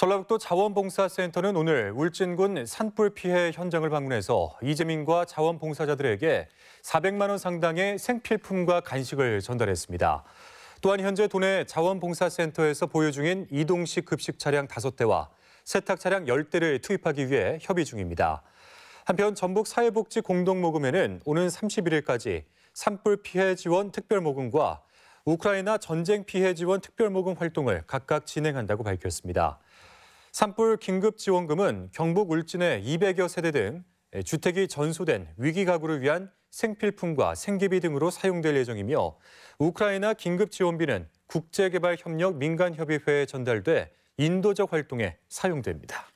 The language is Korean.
전라북도 자원봉사센터는 오늘 울진군 산불 피해 현장을 방문해서 이재민과 자원봉사자들에게 400만 원 상당의 생필품과 간식을 전달했습니다. 또한 현재 도내 자원봉사센터에서 보유 중인 이동식 급식 차량 5대와 세탁 차량 10대를 투입하기 위해 협의 중입니다. 한편 전북 사회복지 공동모금회는 오는 31일까지 산불 피해 지원 특별 모금과 우크라이나 전쟁 피해 지원 특별모금 활동을 각각 진행한다고 밝혔습니다. 산불 긴급지원금은 경북 울진의 200여 세대 등 주택이 전소된 위기 가구를 위한 생필품과 생계비 등으로 사용될 예정이며 우크라이나 긴급지원비는 국제개발협력 민간협의회에 전달돼 인도적 활동에 사용됩니다.